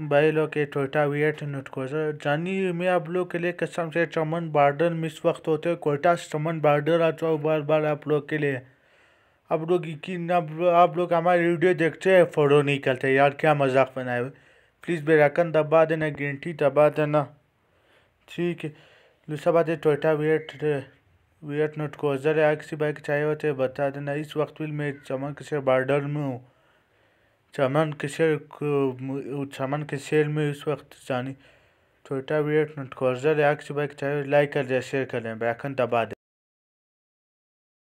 बैल के टोयटा वियट को जानी मैं आप लोग के लिए कसम से चमन बार्डर मिस वक्त होते हो कोयटा चमन बार्डर आता तो हूँ बार बार आप लोग के लिए आप लोग यकीन आप लोग हमारी वीडियो देखते हैं फॉलो नहीं करते यार क्या मजाक बनाए हुए प्लीज़ बेराकन दबा देना गिनटी दबा देना ठीक है दूसरा बात है टोयटा वियट वियट नोट को आग किसी बाइक चाहिए होते बता देना इस वक्त भी मैं चमन किसी बार्डर में हूँ सामान के को सामान के शेयर में इस वक्त जानी छोटा वीडियो कर्जा ले आग चाहे लाइक कर दे शेयर कर लें बयाखन दबा दे